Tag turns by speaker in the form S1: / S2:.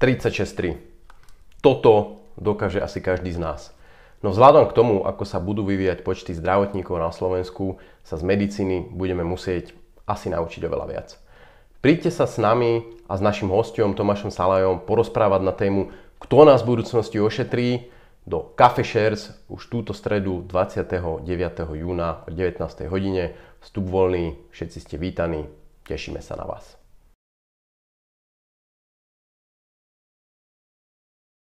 S1: 36.3. Toto dokáže asi každý z nás. No vzhľadom k tomu, ako sa budú vyvíjať počty zdravotníkov na Slovensku, sa z medicíny budeme musieť asi naučiť oveľa viac. Príďte sa s nami a s našim hostom Tomášom Salajom porozprávať na tému, kto nás v budúcnosti ošetrí do Cafe Shares už túto stredu 29. júna o 19. hodine. Vstup voľný, všetci ste vítaní, tešíme
S2: sa na vás.